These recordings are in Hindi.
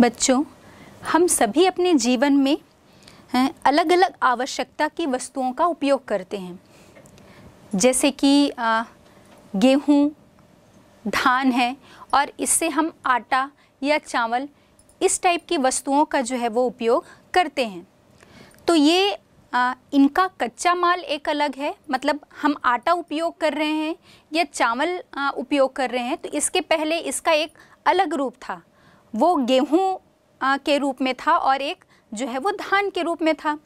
बच्चों हम सभी अपने जीवन में अलग अलग आवश्यकता की वस्तुओं का उपयोग करते हैं जैसे कि गेहूँ धान है और इससे हम आटा या चावल इस टाइप की वस्तुओं का जो है वो उपयोग करते हैं तो ये आ, इनका कच्चा माल एक अलग है मतलब हम आटा उपयोग कर रहे हैं या चावल उपयोग कर रहे हैं तो इसके पहले इसका एक अलग रूप था वो गेहूँ के रूप में था और एक जो है वो धान के रूप में था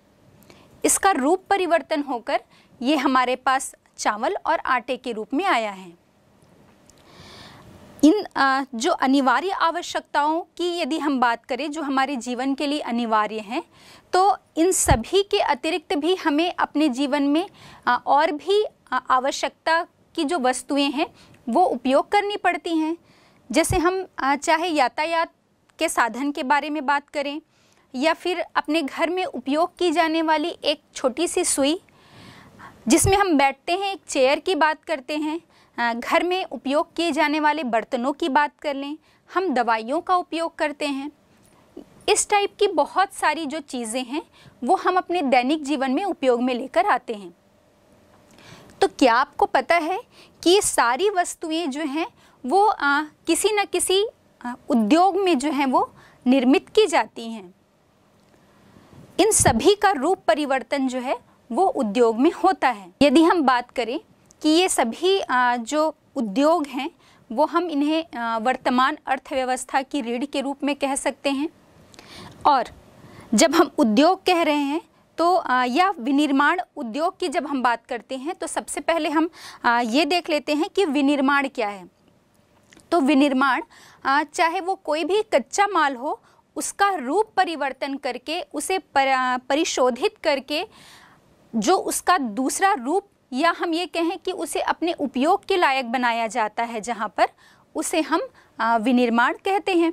इसका रूप परिवर्तन होकर ये हमारे पास चावल और आटे के रूप में आया है इन जो अनिवार्य आवश्यकताओं की यदि हम बात करें जो हमारे जीवन के लिए अनिवार्य हैं तो इन सभी के अतिरिक्त भी हमें अपने जीवन में और भी आवश्यकता की जो वस्तुएं हैं वो उपयोग करनी पड़ती हैं जैसे हम चाहे यातायात के साधन के बारे में बात करें या फिर अपने घर में उपयोग की जाने वाली एक छोटी सी सुई जिसमें हम बैठते हैं एक चेयर की बात करते हैं घर में उपयोग किए जाने वाले बर्तनों की बात कर लें हम दवाइयों का उपयोग करते हैं इस टाइप की बहुत सारी जो चीज़ें हैं वो हम अपने दैनिक जीवन में उपयोग में लेकर आते हैं तो क्या आपको पता है कि ये सारी वस्तुएं जो हैं वो आ, किसी न किसी उद्योग में जो है वो निर्मित की जाती हैं इन सभी का रूप परिवर्तन जो है वो उद्योग में होता है यदि हम बात करें कि ये सभी जो उद्योग हैं वो हम इन्हें वर्तमान अर्थव्यवस्था की रीढ़ के रूप में कह सकते हैं और जब हम उद्योग कह रहे हैं तो या विनिर्माण उद्योग की जब हम बात करते हैं तो सबसे पहले हम ये देख लेते हैं कि विनिर्माण क्या है तो विनिर्माण चाहे वो कोई भी कच्चा माल हो उसका रूप परिवर्तन करके उसे पर, परिशोधित करके जो उसका दूसरा रूप या हम ये कहें कि उसे अपने उपयोग के लायक बनाया जाता है जहाँ पर उसे हम विनिर्माण कहते हैं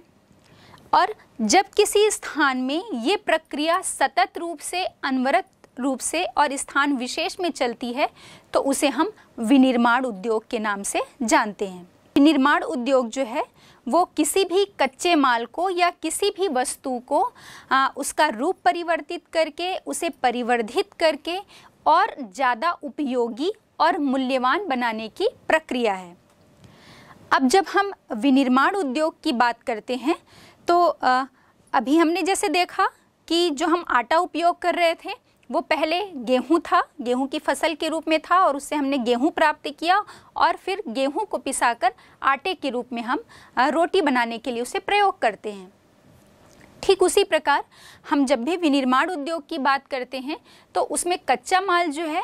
और जब किसी स्थान में ये प्रक्रिया सतत रूप से अनवरत रूप से और स्थान विशेष में चलती है तो उसे हम विनिर्माण उद्योग के नाम से जानते हैं निर्माण उद्योग जो है वो किसी भी कच्चे माल को या किसी भी वस्तु को आ, उसका रूप परिवर्तित करके उसे परिवर्धित करके और ज़्यादा उपयोगी और मूल्यवान बनाने की प्रक्रिया है अब जब हम विनिर्माण उद्योग की बात करते हैं तो आ, अभी हमने जैसे देखा कि जो हम आटा उपयोग कर रहे थे वो पहले गेहूं था गेहूं की फसल के रूप में था और उससे हमने गेहूं प्राप्त किया और फिर गेहूं को पिसाकर आटे के रूप में हम रोटी बनाने के लिए उसे प्रयोग करते हैं ठीक उसी प्रकार हम जब भी विनिर्माण उद्योग की बात करते हैं तो उसमें कच्चा माल जो है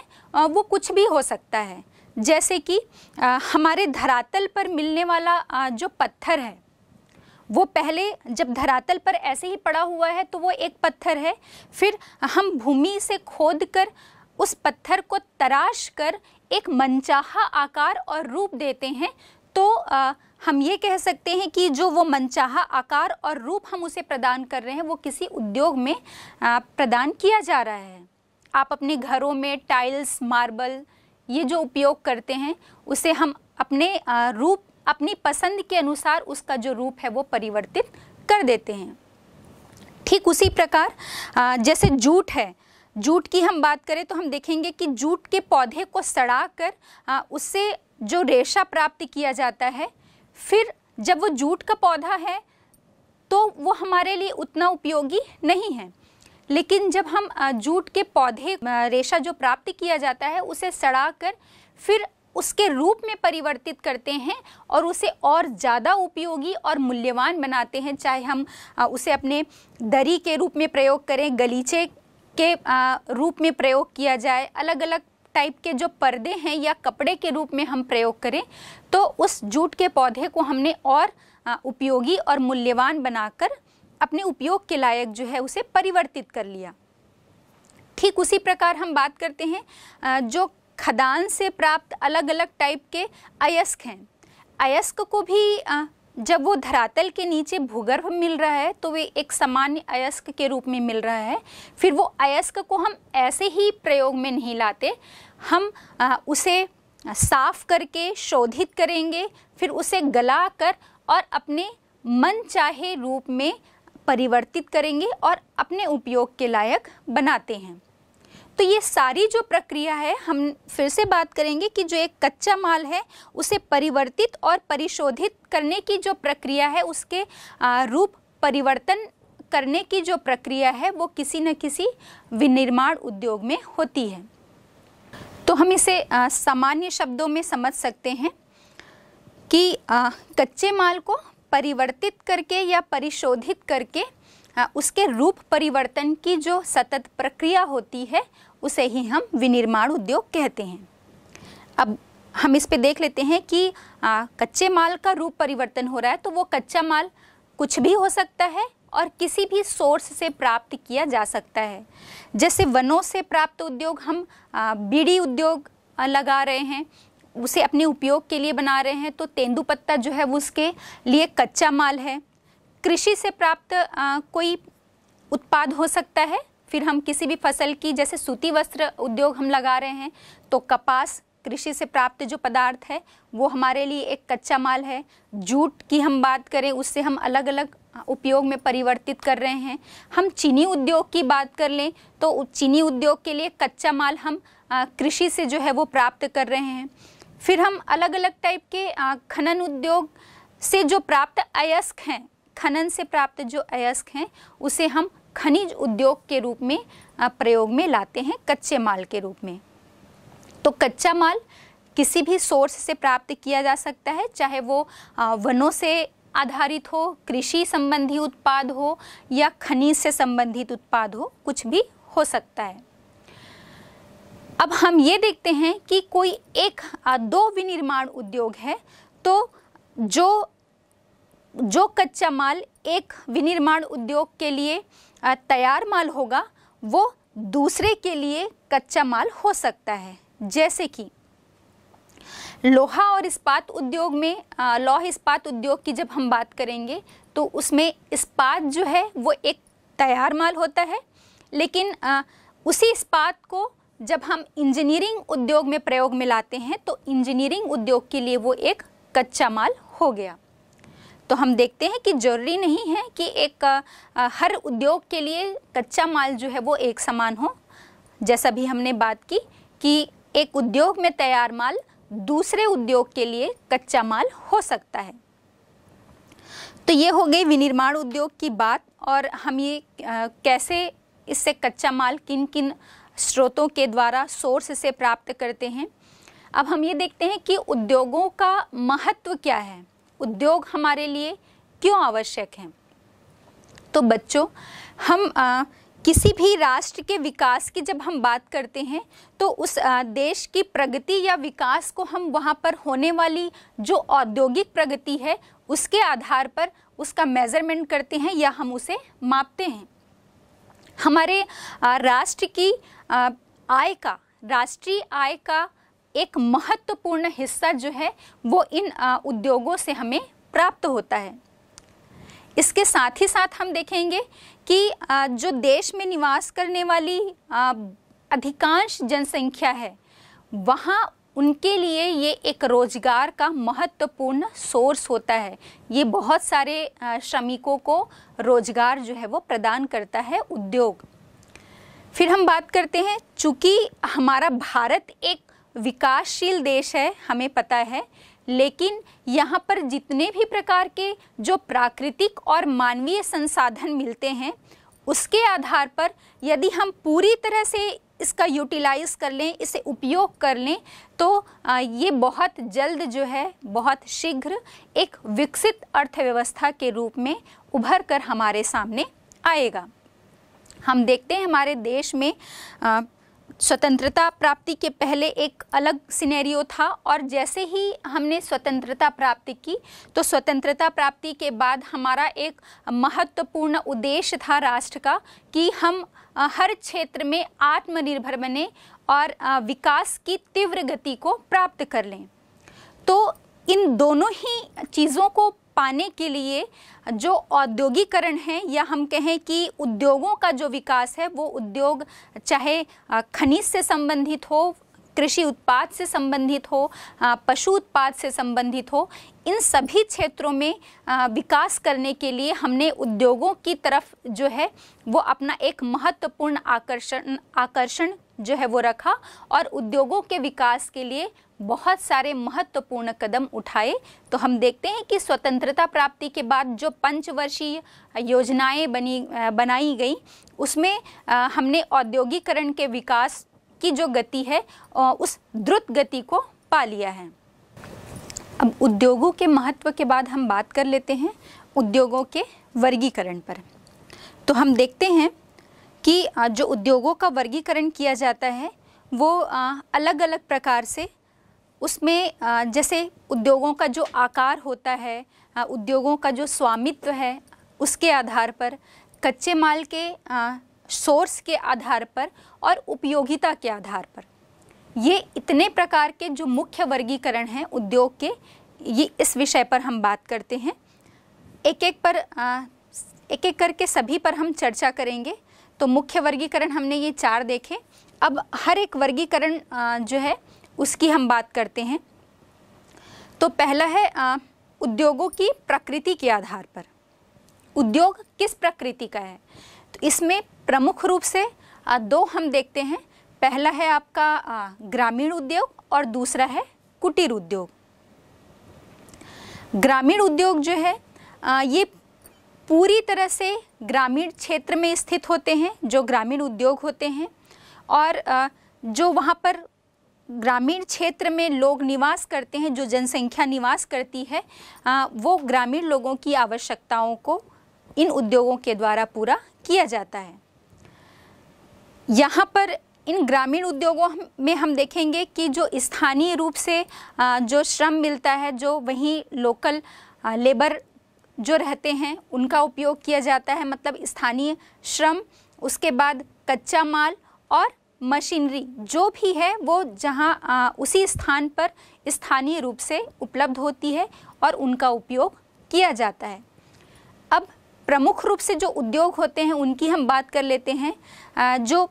वो कुछ भी हो सकता है जैसे कि हमारे धरातल पर मिलने वाला जो पत्थर है वो पहले जब धरातल पर ऐसे ही पड़ा हुआ है तो वो एक पत्थर है फिर हम भूमि से खोद कर उस पत्थर को तराश कर एक मनचाहा आकार और रूप देते हैं तो आ, हम ये कह सकते हैं कि जो वो मनचाहा आकार और रूप हम उसे प्रदान कर रहे हैं वो किसी उद्योग में आ, प्रदान किया जा रहा है आप अपने घरों में टाइल्स मार्बल ये जो उपयोग करते हैं उसे हम अपने आ, रूप अपनी पसंद के अनुसार उसका जो रूप है वो परिवर्तित कर देते हैं ठीक उसी प्रकार जैसे जूट है जूट की हम बात करें तो हम देखेंगे कि जूट के पौधे को सड़ा कर उससे जो रेशा प्राप्त किया जाता है फिर जब वो जूट का पौधा है तो वो हमारे लिए उतना उपयोगी नहीं है लेकिन जब हम जूट के पौधे रेशा जो प्राप्त किया जाता है उसे सड़ा कर फिर उसके रूप में परिवर्तित करते हैं और उसे और ज़्यादा उपयोगी और मूल्यवान बनाते हैं चाहे हम उसे अपने दरी के रूप में प्रयोग करें गलीचे के रूप में प्रयोग किया जाए अलग अलग टाइप के जो पर्दे हैं या कपड़े के रूप में हम प्रयोग करें तो उस जूट के पौधे को हमने और उपयोगी और मूल्यवान बनाकर अपने उपयोग के लायक जो है उसे परिवर्तित कर लिया ठीक उसी प्रकार हम बात करते हैं जो खदान से प्राप्त अलग अलग टाइप के अयस्क हैं अयस्क को भी जब वो धरातल के नीचे भूगर्भ मिल रहा है तो वे एक सामान्य अयस्क के रूप में मिल रहा है फिर वो अयस्क को हम ऐसे ही प्रयोग में नहीं लाते हम उसे साफ करके शोधित करेंगे फिर उसे गला कर और अपने मन चाहे रूप में परिवर्तित करेंगे और अपने उपयोग के लायक बनाते हैं तो ये सारी जो प्रक्रिया है हम फिर से बात करेंगे कि जो एक कच्चा माल है उसे परिवर्तित और परिशोधित करने की जो प्रक्रिया है उसके रूप परिवर्तन करने की जो प्रक्रिया है वो किसी न किसी विनिर्माण उद्योग में होती है तो हम इसे सामान्य शब्दों में समझ सकते हैं कि आ, कच्चे माल को परिवर्तित करके या परिशोधित करके आ, उसके रूप परिवर्तन की जो सतत प्रक्रिया होती है उसे ही हम विनिर्माण उद्योग कहते हैं अब हम इस पे देख लेते हैं कि आ, कच्चे माल का रूप परिवर्तन हो रहा है तो वो कच्चा माल कुछ भी हो सकता है और किसी भी सोर्स से प्राप्त किया जा सकता है जैसे वनों से प्राप्त उद्योग हम आ, बीड़ी उद्योग लगा रहे हैं उसे अपने उपयोग के लिए बना रहे हैं तो तेंदू पत्ता जो है वो उसके लिए कच्चा माल है कृषि से प्राप्त आ, कोई उत्पाद हो सकता है फिर हम किसी भी फसल की जैसे सूती वस्त्र उद्योग हम लगा रहे हैं तो कपास कृषि से प्राप्त जो पदार्थ है वो हमारे लिए एक कच्चा माल है जूट की हम बात करें उससे हम अलग अलग उपयोग में परिवर्तित कर रहे हैं हम चीनी उद्योग की बात कर लें तो चीनी उद्योग के लिए कच्चा माल हम कृषि से जो है वो प्राप्त कर रहे हैं फिर हम अलग अलग टाइप के खनन उद्योग से जो प्राप्त अयस्क हैं खनन से प्राप्त जो अयस्क हैं उसे हम खनिज उद्योग के रूप में प्रयोग में लाते हैं कच्चे माल के रूप में तो कच्चा माल किसी भी सोर्स से प्राप्त किया जा सकता है चाहे वो वनों से आधारित हो कृषि संबंधी उत्पाद हो या खनिज से संबंधित उत्पाद हो कुछ भी हो सकता है अब हम ये देखते हैं कि कोई एक दो विनिर्माण उद्योग है तो जो जो कच्चा माल एक विनिर्माण उद्योग के लिए तैयार माल होगा वो दूसरे के लिए कच्चा माल हो सकता है जैसे कि लोहा और इस्पात उद्योग में लौह इस्पात उद्योग की जब हम बात करेंगे तो उसमें इस्पात जो है वो एक तैयार माल होता है लेकिन आ, उसी इस्पात को जब हम इंजीनियरिंग उद्योग में प्रयोग में लाते हैं तो इंजीनियरिंग उद्योग के लिए वो एक कच्चा माल हो गया तो हम देखते हैं कि ज़रूरी नहीं है कि एक आ, हर उद्योग के लिए कच्चा माल जो है वो एक समान हो जैसा भी हमने बात की कि एक उद्योग में तैयार माल दूसरे उद्योग के लिए कच्चा माल हो सकता है तो ये हो गई विनिर्माण उद्योग की बात और हम ये आ, कैसे इससे कच्चा माल किन किन स्रोतों के द्वारा सोर्स से प्राप्त करते हैं अब हम ये देखते हैं कि उद्योगों का महत्व क्या है उद्योग हमारे लिए क्यों आवश्यक हैं तो बच्चों हम आ, किसी भी राष्ट्र के विकास की जब हम बात करते हैं तो उस देश की प्रगति या विकास को हम वहाँ पर होने वाली जो औद्योगिक प्रगति है उसके आधार पर उसका मेज़रमेंट करते हैं या हम उसे मापते हैं हमारे राष्ट्र की आय का राष्ट्रीय आय का एक महत्वपूर्ण हिस्सा जो है वो इन उद्योगों से हमें प्राप्त होता है इसके साथ ही साथ हम देखेंगे कि जो देश में निवास करने वाली अधिकांश जनसंख्या है वहाँ उनके लिए ये एक रोजगार का महत्वपूर्ण सोर्स होता है ये बहुत सारे श्रमिकों को रोजगार जो है वो प्रदान करता है उद्योग फिर हम बात करते हैं चूँकि हमारा भारत एक विकासशील देश है हमें पता है लेकिन यहाँ पर जितने भी प्रकार के जो प्राकृतिक और मानवीय संसाधन मिलते हैं उसके आधार पर यदि हम पूरी तरह से इसका यूटिलाइज़ कर लें इसे उपयोग कर लें तो ये बहुत जल्द जो है बहुत शीघ्र एक विकसित अर्थव्यवस्था के रूप में उभर कर हमारे सामने आएगा हम देखते हैं हमारे देश में स्वतंत्रता प्राप्ति के पहले एक अलग सिनेरियो था और जैसे ही हमने स्वतंत्रता प्राप्ति की तो स्वतंत्रता प्राप्ति के बाद हमारा एक महत्वपूर्ण उद्देश्य था राष्ट्र का कि हम हर क्षेत्र में आत्मनिर्भर बने और विकास की तीव्र गति को प्राप्त कर लें तो इन दोनों ही चीज़ों को पाने के लिए जो औद्योगिकरण है या हम कहें कि उद्योगों का जो विकास है वो उद्योग चाहे खनिज से संबंधित हो कृषि उत्पाद से संबंधित हो पशु उत्पाद से संबंधित हो इन सभी क्षेत्रों में विकास करने के लिए हमने उद्योगों की तरफ जो है वो अपना एक महत्वपूर्ण आकर्षण आकर्षण जो है वो रखा और उद्योगों के विकास के लिए बहुत सारे महत्वपूर्ण कदम उठाए तो हम देखते हैं कि स्वतंत्रता प्राप्ति के बाद जो पंचवर्षीय योजनाएं बनी बनाई गई उसमें हमने औद्योगिकरण के विकास की जो गति है उस द्रुत गति को पा लिया है अब उद्योगों के महत्व के बाद हम बात कर लेते हैं उद्योगों के वर्गीकरण पर तो हम देखते हैं कि जो उद्योगों का वर्गीकरण किया जाता है वो अलग अलग प्रकार से उसमें जैसे उद्योगों का जो आकार होता है उद्योगों का जो स्वामित्व है उसके आधार पर कच्चे माल के सोर्स के आधार पर और उपयोगिता के आधार पर ये इतने प्रकार के जो मुख्य वर्गीकरण हैं उद्योग के ये इस विषय पर हम बात करते हैं एक एक पर एक एक करके सभी पर हम चर्चा करेंगे तो मुख्य वर्गीकरण हमने ये चार देखे अब हर एक वर्गीकरण जो है उसकी हम बात करते हैं तो पहला है उद्योगों की प्रकृति के आधार पर उद्योग किस प्रकृति का है तो इसमें प्रमुख रूप से दो हम देखते हैं पहला है आपका ग्रामीण उद्योग और दूसरा है कुटीर उद्योग ग्रामीण उद्योग जो है ये पूरी तरह से ग्रामीण क्षेत्र में स्थित होते हैं जो ग्रामीण उद्योग होते हैं और जो वहाँ पर ग्रामीण क्षेत्र में लोग निवास करते हैं जो जनसंख्या निवास करती है वो ग्रामीण लोगों की आवश्यकताओं को इन उद्योगों के द्वारा पूरा किया जाता है यहाँ पर इन ग्रामीण उद्योगों में हम देखेंगे कि जो स्थानीय रूप से जो श्रम मिलता है जो वहीं लोकल लेबर जो रहते हैं उनका उपयोग किया जाता है मतलब स्थानीय श्रम उसके बाद कच्चा माल और मशीनरी जो भी है वो जहाँ उसी स्थान पर स्थानीय रूप से उपलब्ध होती है और उनका उपयोग किया जाता है अब प्रमुख रूप से जो उद्योग होते हैं उनकी हम बात कर लेते हैं जो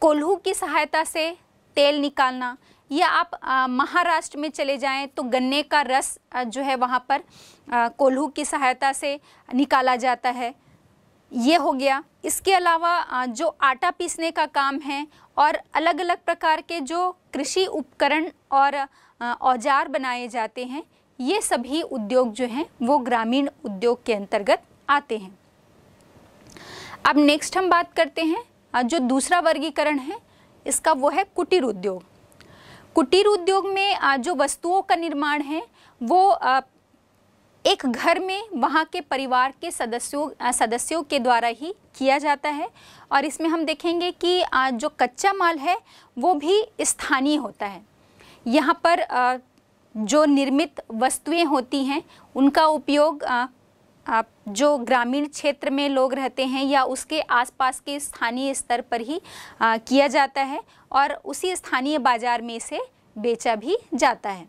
कोल्हू की सहायता से तेल निकालना या आप महाराष्ट्र में चले जाएं तो गन्ने का रस जो है वहाँ पर कोल्हू की सहायता से निकाला जाता है ये हो गया इसके अलावा जो आटा पीसने का काम है और अलग अलग प्रकार के जो कृषि उपकरण और औजार बनाए जाते हैं ये सभी उद्योग जो हैं वो ग्रामीण उद्योग के अंतर्गत आते हैं अब नेक्स्ट हम बात करते हैं जो दूसरा वर्गीकरण है इसका वो है कुटीर उद्योग कुटीर उद्योग में जो वस्तुओं का निर्माण है वो एक घर में वहाँ के परिवार के सदस्यों सदस्यों के द्वारा ही किया जाता है और इसमें हम देखेंगे कि जो कच्चा माल है वो भी स्थानीय होता है यहाँ पर जो निर्मित वस्तुएं होती हैं उनका उपयोग आप जो ग्रामीण क्षेत्र में लोग रहते हैं या उसके आसपास के स्थानीय स्तर पर ही आ, किया जाता है और उसी स्थानीय बाज़ार में इसे बेचा भी जाता है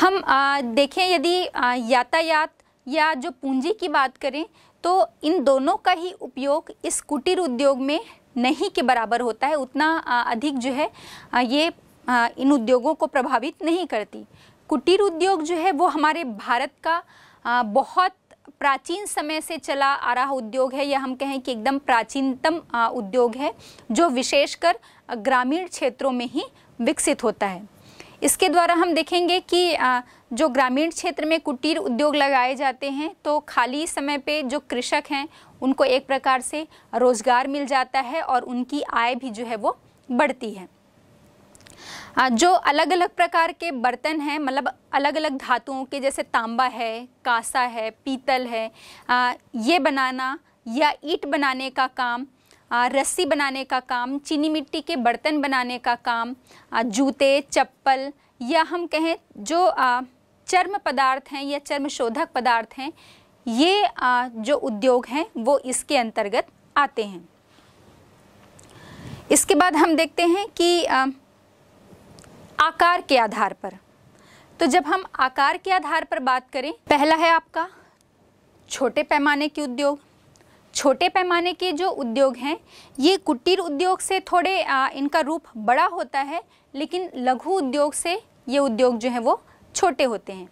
हम आ, देखें यदि आ, यातायात या जो पूंजी की बात करें तो इन दोनों का ही उपयोग इस कुटीर उद्योग में नहीं के बराबर होता है उतना आ, अधिक जो है आ, ये आ, इन उद्योगों को प्रभावित नहीं करती कुटीर उद्योग जो है वो हमारे भारत का बहुत प्राचीन समय से चला आ रहा उद्योग है या हम कहें कि एकदम प्राचीनतम उद्योग है जो विशेषकर ग्रामीण क्षेत्रों में ही विकसित होता है इसके द्वारा हम देखेंगे कि जो ग्रामीण क्षेत्र में कुटीर उद्योग लगाए जाते हैं तो खाली समय पे जो कृषक हैं उनको एक प्रकार से रोज़गार मिल जाता है और उनकी आय भी जो है वो बढ़ती है जो अलग अलग प्रकार के बर्तन हैं मतलब अलग अलग धातुओं के जैसे तांबा है कासा है पीतल है ये बनाना या ईट बनाने का काम रस्सी बनाने का काम चीनी मिट्टी के बर्तन बनाने का काम जूते चप्पल या हम कहें जो चर्म पदार्थ हैं या चर्म शोधक पदार्थ हैं ये जो उद्योग हैं वो इसके अंतर्गत आते हैं इसके बाद हम देखते हैं कि आकार के आधार पर तो जब हम आकार के आधार पर बात करें पहला है आपका छोटे पैमाने के उद्योग छोटे पैमाने के जो उद्योग हैं ये कुटीर उद्योग से थोड़े आ, इनका रूप बड़ा होता है लेकिन लघु उद्योग से ये उद्योग जो हैं वो छोटे होते हैं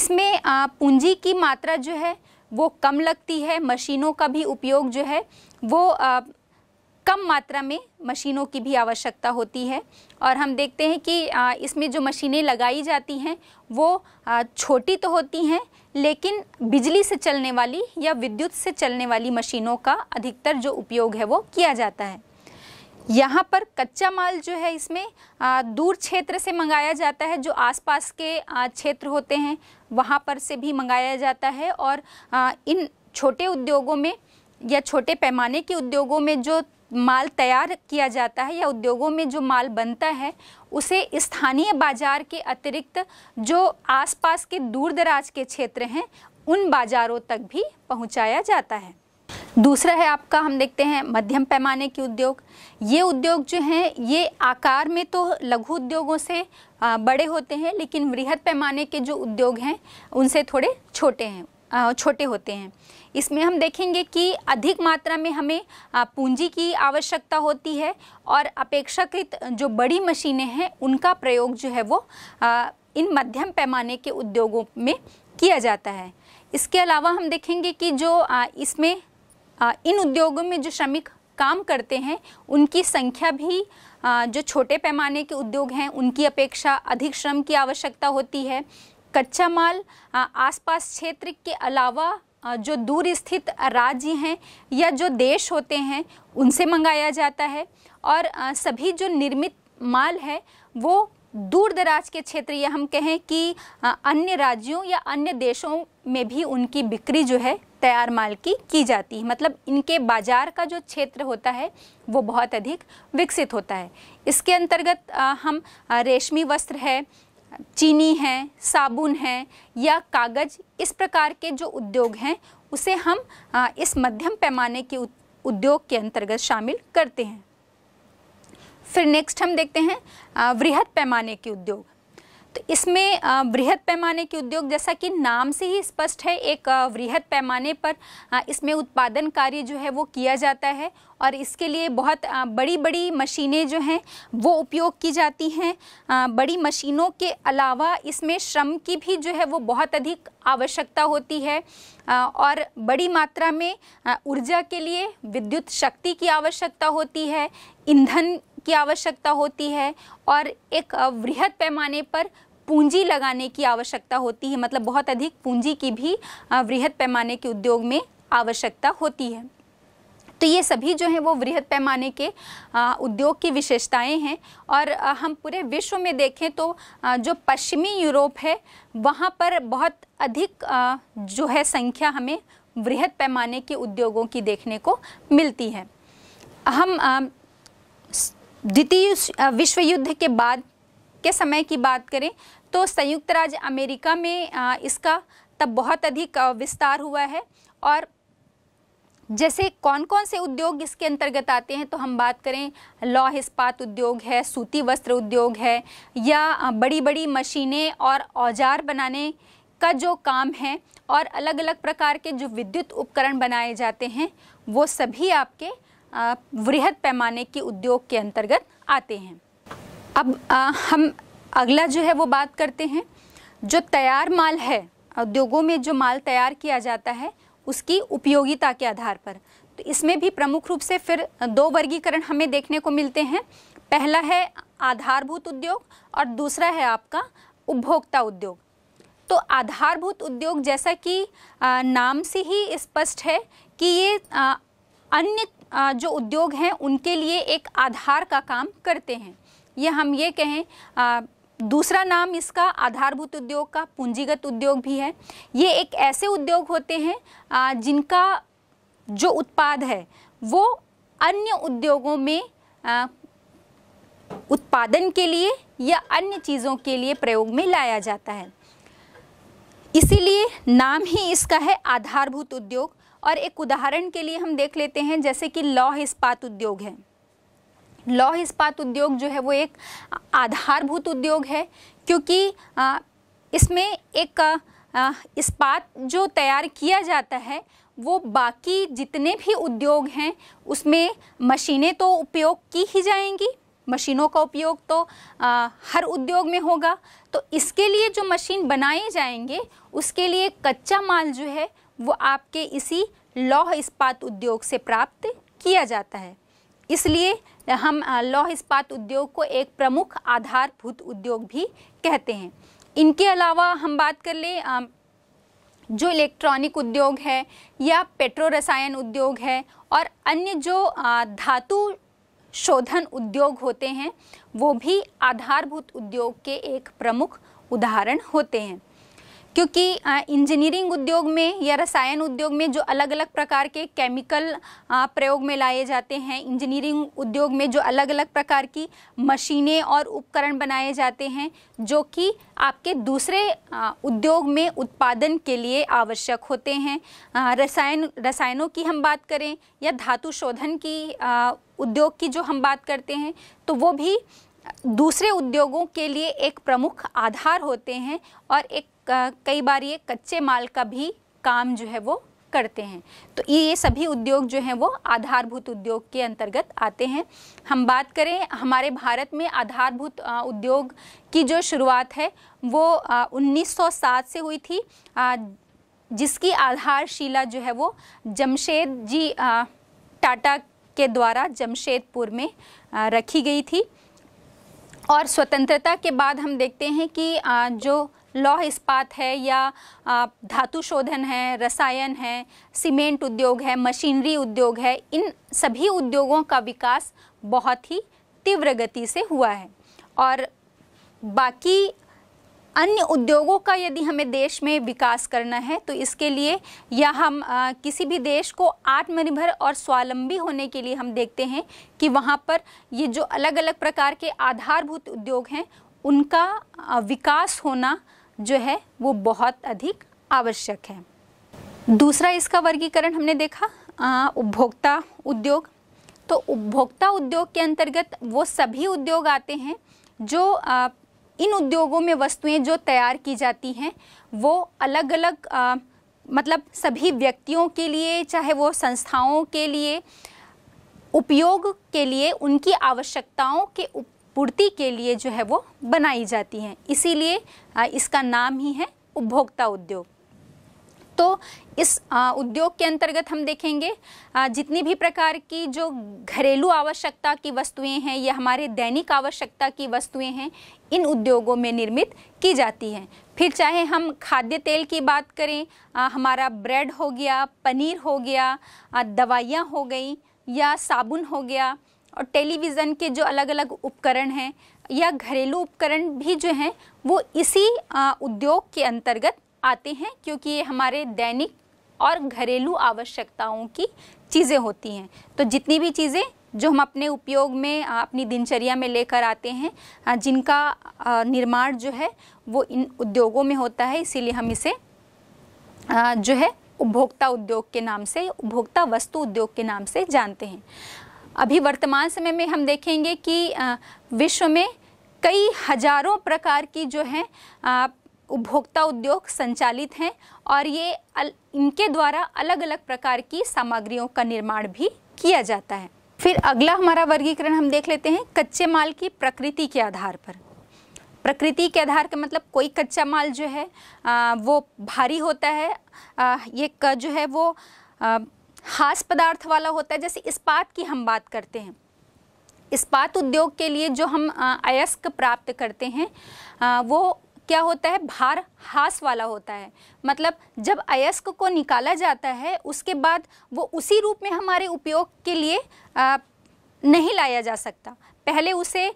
इसमें पूंजी की मात्रा जो है वो कम लगती है मशीनों का भी उपयोग जो है वो आ, कम मात्रा में मशीनों की भी आवश्यकता होती है और हम देखते हैं कि इसमें जो मशीनें लगाई जाती हैं वो छोटी तो होती हैं लेकिन बिजली से चलने वाली या विद्युत से चलने वाली मशीनों का अधिकतर जो उपयोग है वो किया जाता है यहाँ पर कच्चा माल जो है इसमें दूर क्षेत्र से मंगाया जाता है जो आसपास के क्षेत्र होते हैं वहाँ पर से भी मंगाया जाता है और इन छोटे उद्योगों में या छोटे पैमाने के उद्योगों में जो माल तैयार किया जाता है या उद्योगों में जो माल बनता है उसे स्थानीय बाजार के अतिरिक्त जो आसपास के दूर दराज के क्षेत्र हैं उन बाजारों तक भी पहुंचाया जाता है दूसरा है आपका हम देखते हैं मध्यम पैमाने के उद्योग ये उद्योग जो हैं ये आकार में तो लघु उद्योगों से बड़े होते हैं लेकिन वृहद पैमाने के जो उद्योग हैं उनसे थोड़े छोटे हैं छोटे होते हैं इसमें हम देखेंगे कि अधिक मात्रा में हमें पूंजी की आवश्यकता होती है और अपेक्षाकृत जो बड़ी मशीनें हैं उनका प्रयोग जो है वो इन मध्यम पैमाने के उद्योगों में किया जाता है इसके अलावा हम देखेंगे कि जो इसमें इन उद्योगों में जो श्रमिक काम करते हैं उनकी संख्या भी जो छोटे पैमाने के उद्योग हैं उनकी अपेक्षा अधिक श्रम की आवश्यकता होती है कच्चा माल आसपास क्षेत्र के अलावा जो दूर स्थित राज्य हैं या जो देश होते हैं उनसे मंगाया जाता है और सभी जो निर्मित माल है वो दूर दराज के क्षेत्र या हम कहें कि अन्य राज्यों या अन्य देशों में भी उनकी बिक्री जो है तैयार माल की की जाती है मतलब इनके बाज़ार का जो क्षेत्र होता है वो बहुत अधिक विकसित होता है इसके अंतर्गत हम रेशमी वस्त्र है चीनी है साबुन है या कागज़ इस प्रकार के जो उद्योग हैं उसे हम इस मध्यम पैमाने के उद्योग के अंतर्गत शामिल करते हैं फिर नेक्स्ट हम देखते हैं वृहद पैमाने के उद्योग तो इसमें वृहद पैमाने के उद्योग जैसा कि नाम से ही स्पष्ट है एक वृहद पैमाने पर इसमें उत्पादन कार्य जो है वो किया जाता है और इसके लिए बहुत बड़ी बड़ी मशीनें जो हैं वो उपयोग की जाती हैं बड़ी मशीनों के अलावा इसमें श्रम की भी जो है वो बहुत अधिक आवश्यकता होती है और बड़ी मात्रा में ऊर्जा के लिए विद्युत शक्ति की आवश्यकता होती है ईंधन की आवश्यकता होती है और एक वृहद पैमाने पर पूंजी लगाने की आवश्यकता होती है मतलब बहुत अधिक पूंजी की भी वृहद पैमाने के उद्योग में आवश्यकता होती है तो ये सभी जो हैं वो वृहद पैमाने के उद्योग की विशेषताएं हैं और हम पूरे विश्व में देखें तो जो पश्चिमी यूरोप है वहाँ पर बहुत अधिक जो है संख्या हमें वृहद पैमाने के उद्योगों की देखने को मिलती है हम द्वितीय विश्व युद्ध के बाद के समय की बात करें तो संयुक्त राज्य अमेरिका में इसका तब बहुत अधिक विस्तार हुआ है और जैसे कौन कौन से उद्योग इसके अंतर्गत आते हैं तो हम बात करें लौह इस्पात उद्योग है सूती वस्त्र उद्योग है या बड़ी बड़ी मशीनें और औजार बनाने का जो काम है और अलग अलग प्रकार के जो विद्युत उपकरण बनाए जाते हैं वो सभी आपके वृहद पैमाने के उद्योग के अंतर्गत आते हैं अब आ, हम अगला जो है वो बात करते हैं जो तैयार माल है उद्योगों में जो माल तैयार किया जाता है उसकी उपयोगिता के आधार पर तो इसमें भी प्रमुख रूप से फिर दो वर्गीकरण हमें देखने को मिलते हैं पहला है आधारभूत उद्योग और दूसरा है आपका उपभोक्ता उद्योग तो आधारभूत उद्योग जैसा कि नाम से ही स्पष्ट है कि ये अन्य जो उद्योग हैं उनके लिए एक आधार का काम करते हैं ये हम ये कहें आ, दूसरा नाम इसका आधारभूत उद्योग का पूंजीगत उद्योग भी है ये एक ऐसे उद्योग होते हैं आ, जिनका जो उत्पाद है वो अन्य उद्योगों में आ, उत्पादन के लिए या अन्य चीज़ों के लिए प्रयोग में लाया जाता है इसीलिए नाम ही इसका है आधारभूत उद्योग और एक उदाहरण के लिए हम देख लेते हैं जैसे कि लौह इस्पात उद्योग है लौह इस्पात उद्योग जो है वो एक आधारभूत उद्योग है क्योंकि इसमें एक इस्पात जो तैयार किया जाता है वो बाकी जितने भी उद्योग हैं उसमें मशीनें तो उपयोग की ही जाएंगी मशीनों का उपयोग तो आ, हर उद्योग में होगा तो इसके लिए जो मशीन बनाए जाएंगे उसके लिए कच्चा माल जो है वो आपके इसी लौह इस्पात उद्योग से प्राप्त किया जाता है इसलिए हम लौह इस्पात उद्योग को एक प्रमुख आधारभूत उद्योग भी कहते हैं इनके अलावा हम बात कर लें जो इलेक्ट्रॉनिक उद्योग है या पेट्रो रसायन उद्योग है और अन्य जो धातु शोधन उद्योग होते हैं वो भी आधारभूत उद्योग के एक प्रमुख उदाहरण होते हैं क्योंकि इंजीनियरिंग उद्योग में या रसायन उद्योग में जो अलग अलग प्रकार के केमिकल प्रयोग में लाए जाते हैं इंजीनियरिंग उद्योग में जो अलग अलग प्रकार की मशीनें और उपकरण बनाए जाते हैं जो कि आपके दूसरे उद्योग में उत्पादन के लिए आवश्यक होते हैं रसायन रसायनों की हम बात करें या धातु शोधन की उद्योग की जो हम बात करते हैं तो वो भी दूसरे उद्योगों के लिए एक प्रमुख आधार होते हैं और एक कई बार ये कच्चे माल का भी काम जो है वो करते हैं तो ये सभी उद्योग जो हैं वो आधारभूत उद्योग के अंतर्गत आते हैं हम बात करें हमारे भारत में आधारभूत उद्योग की जो शुरुआत है वो 1907 से हुई थी जिसकी आधारशिला जो है वो जमशेद जी टाटा के द्वारा जमशेदपुर में रखी गई थी और स्वतंत्रता के बाद हम देखते हैं कि जो लौह इस्पात है या धातु शोधन है रसायन है सीमेंट उद्योग है मशीनरी उद्योग है इन सभी उद्योगों का विकास बहुत ही तीव्र गति से हुआ है और बाकी अन्य उद्योगों का यदि हमें देश में विकास करना है तो इसके लिए या हम आ, किसी भी देश को आत्मनिर्भर और स्वावलंबी होने के लिए हम देखते हैं कि वहाँ पर ये जो अलग अलग प्रकार के आधारभूत उद्योग हैं उनका विकास होना जो है वो बहुत अधिक आवश्यक है दूसरा इसका वर्गीकरण हमने देखा उपभोक्ता उद्योग तो उपभोक्ता उद्योग के अंतर्गत वो सभी उद्योग आते हैं जो आ, इन उद्योगों में वस्तुएं जो तैयार की जाती हैं वो अलग अलग आ, मतलब सभी व्यक्तियों के लिए चाहे वो संस्थाओं के लिए उपयोग के लिए उनकी आवश्यकताओं के उप, पूर्ति के लिए जो है वो बनाई जाती हैं इसीलिए इसका नाम ही है उपभोक्ता उद्योग तो इस उद्योग के अंतर्गत हम देखेंगे जितनी भी प्रकार की जो घरेलू आवश्यकता की वस्तुएं हैं या हमारे दैनिक आवश्यकता की वस्तुएं हैं इन उद्योगों में निर्मित की जाती हैं फिर चाहे हम खाद्य तेल की बात करें हमारा ब्रेड हो गया पनीर हो गया दवाइयाँ हो गई या साबुन हो गया और टेलीविज़न के जो अलग अलग उपकरण हैं या घरेलू उपकरण भी जो हैं वो इसी उद्योग के अंतर्गत आते हैं क्योंकि ये हमारे दैनिक और घरेलू आवश्यकताओं की चीज़ें होती हैं तो जितनी भी चीज़ें जो हम अपने उपयोग में अपनी दिनचर्या में लेकर आते हैं जिनका निर्माण जो है वो इन उद्योगों में होता है इसीलिए हम इसे जो है उपभोक्ता उद्योग के नाम से उपभोक्ता वस्तु उद्योग के नाम से जानते हैं अभी वर्तमान समय में हम देखेंगे कि विश्व में कई हजारों प्रकार की जो है उपभोक्ता उद्योग संचालित हैं और ये इनके द्वारा अलग अलग प्रकार की सामग्रियों का निर्माण भी किया जाता है फिर अगला हमारा वर्गीकरण हम देख लेते हैं कच्चे माल की प्रकृति के आधार पर प्रकृति के आधार का मतलब कोई कच्चा माल जो है आ, वो भारी होता है आ, ये का जो है वो आ, खास पदार्थ वाला होता है जैसे इस्पात की हम बात करते हैं इस्पात उद्योग के लिए जो हम अयस्क प्राप्त करते हैं वो क्या होता है भार हास वाला होता है मतलब जब अयस्क को निकाला जाता है उसके बाद वो उसी रूप में हमारे उपयोग के लिए नहीं लाया जा सकता पहले उसे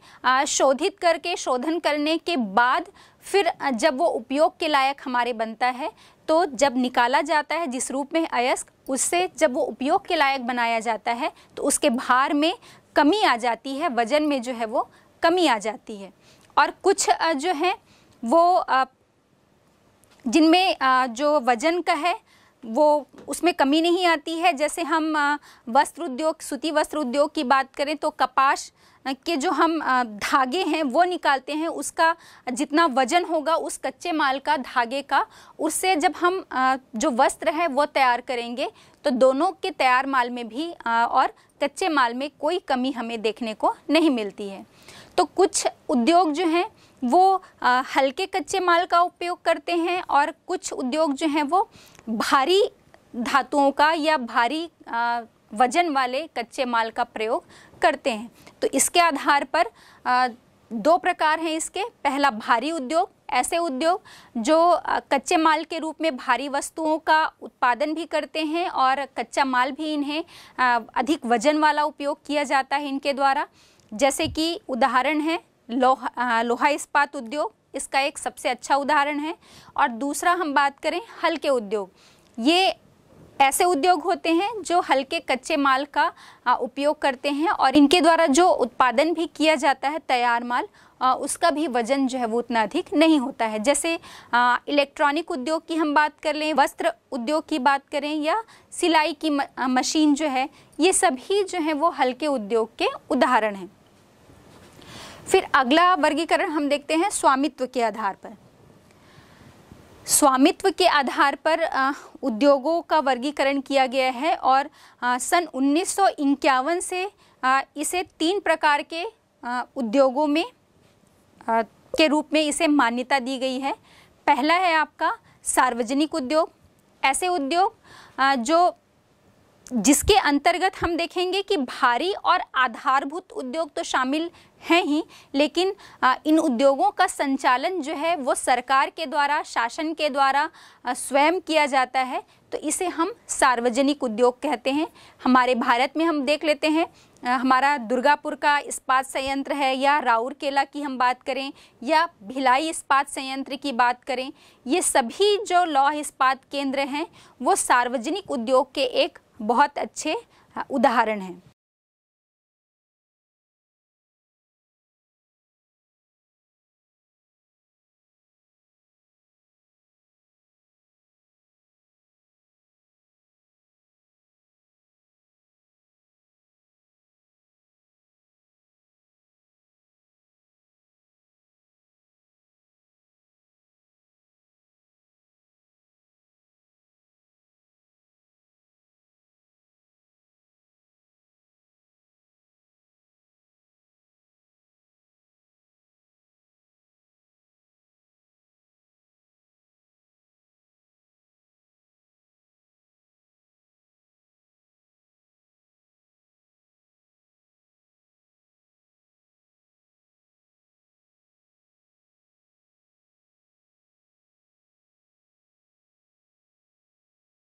शोधित करके शोधन करने के बाद फिर जब वो उपयोग के लायक हमारे बनता है तो जब निकाला जाता है जिस रूप में अयस्क उससे जब वो उपयोग के लायक बनाया जाता है तो उसके भार में कमी आ जाती है वजन में जो है वो कमी आ जाती है और कुछ जो है वो जिनमें जो वजन का है वो उसमें कमी नहीं आती है जैसे हम वस्त्र उद्योग सूती वस्त्र उद्योग की बात करें तो कपास के जो हम धागे हैं वो निकालते हैं उसका जितना वजन होगा उस कच्चे माल का धागे का उससे जब हम जो वस्त्र है वो तैयार करेंगे तो दोनों के तैयार माल में भी और कच्चे माल में कोई कमी हमें देखने को नहीं मिलती है तो कुछ उद्योग जो हैं वो हल्के कच्चे माल का उपयोग करते हैं और कुछ उद्योग जो हैं वो भारी धातुओं का या भारी वजन वाले कच्चे माल का प्रयोग करते हैं तो इसके आधार पर दो प्रकार हैं इसके पहला भारी उद्योग ऐसे उद्योग जो कच्चे माल के रूप में भारी वस्तुओं का उत्पादन भी करते हैं और कच्चा माल भी इन्हें अधिक वजन वाला उपयोग किया जाता है इनके द्वारा जैसे कि उदाहरण है लोहा लोहा इस्पात उद्योग इसका एक सबसे अच्छा उदाहरण है और दूसरा हम बात करें हल्के उद्योग ये ऐसे उद्योग होते हैं जो हल्के कच्चे माल का उपयोग करते हैं और इनके द्वारा जो उत्पादन भी किया जाता है तैयार माल उसका भी वजन जो है वो उतना अधिक नहीं होता है जैसे इलेक्ट्रॉनिक उद्योग की हम बात कर लें वस्त्र उद्योग की बात करें या सिलाई की मशीन जो है ये सभी जो है वो हल्के उद्योग के उदाहरण हैं फिर अगला वर्गीकरण हम देखते हैं स्वामित्व के आधार पर स्वामित्व के आधार पर उद्योगों का वर्गीकरण किया गया है और सन उन्नीस से इसे तीन प्रकार के उद्योगों में के रूप में इसे मान्यता दी गई है पहला है आपका सार्वजनिक उद्योग ऐसे उद्योग जो जिसके अंतर्गत हम देखेंगे कि भारी और आधारभूत उद्योग तो शामिल हैं ही लेकिन इन उद्योगों का संचालन जो है वो सरकार के द्वारा शासन के द्वारा स्वयं किया जाता है तो इसे हम सार्वजनिक उद्योग कहते हैं हमारे भारत में हम देख लेते हैं हमारा दुर्गापुर का इस्पात संयंत्र है या राउरकेला की हम बात करें या भिलाई इस्पात संयंत्र की बात करें ये सभी जो लौह इस्पात केंद्र हैं वो सार्वजनिक उद्योग के एक बहुत अच्छे उदाहरण हैं